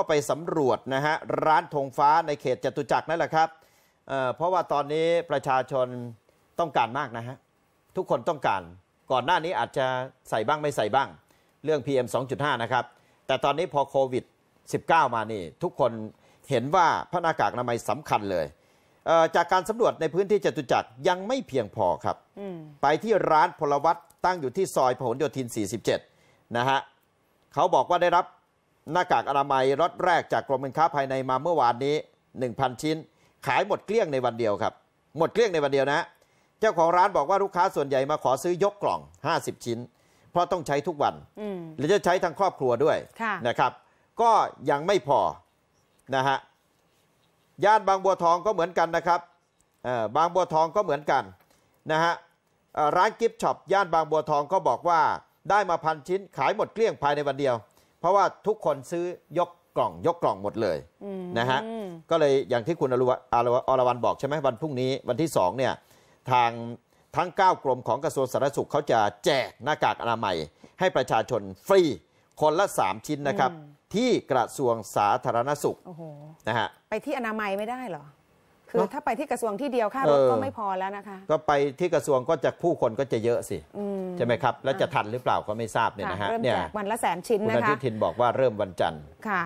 ก็ไปสำรวจนะฮะร้านธงฟ้าในเขตจตุจักรนั่นแหละครับเเพราะว่าตอนนี้ประชาชนต้องการมากนะฮะทุกคนต้องการก่อนหน้านี้อาจจะใส่บ้างไม่ใส่บ้างเรื่อง PM 2.5 นะครับแต่ตอนนี้พอโควิด19มานี่ ทุกคนเห็นว่าพระนากากนามัยสำคัญเลยเจากการสำรวจในพื้นที่จตุจักรยังไม่เพียงพอครับ ไปที่ร้านพลวัตตั้งอยู่ที่ซอยพหลโยธิน47นะฮะเขาบอกว่าได้รับหน้ากากอนามัยรถแรกจากกรมการค้าภายในมาเมื่อวานนี้ 1,000 ชิ้น ขายหมดเกลี้ยงในวันเดียวครับหมดเกลี้ยงในวันเดียวนะเจ้าของร้านบอกว่าลูกค้าส่วนใหญ่มาขอซื้อยกกล่อง 50 ชิ้น เพราะต้องใช้ทุกวันและจะใช้ทั้งครอบครัวด้วยนะครับ ก็ยังไม่พอนะฮะย่านบางบัวทองก็เหมือนกันนะครับบางบัวทองก็เหมือนกันนะฮะร้านกิฟช็อปย่านบางบัวทองก็บอกว่าได้มาพันชิ้น ขายหมดเกลี้ยงภายในวันเดียวเพราะว่าทุกคนซื้อยกกล่องยกกล่องหมดเลยนะฮะก็เลยอย่างที่คุณอรณอรวรันบอกใช่ไหมวันพรุ่งนี้วันที่2เนี่ยทางทั้ง9กรมของกระทรวงสาธารณสุขเขาจะแจกหน้ากากอนามัย ให้ประชาชนฟรี คนละ 3 ชิ้นนะครับ ที่กระทรวงสาธารณสุขนะฮะไปที่อนามัยไม่ได้เหรอคือถ้าไปที่กระทรวงที่เดียวค่ารถก็ไม่พอแล้วนะคะ ก็ไปที่กระทรวงก็จะผู้คนก็จะเยอะสิ ใช่ไหมครับแล้วจะทันหรือเปล่าก็ไม่ทราบเนี่ยนะฮะเริ่มแจกวันละแสนชิ้นนะคะ คุณอาทิตย์ทินบอกว่าเริ่มวันจันทร์ค่ะ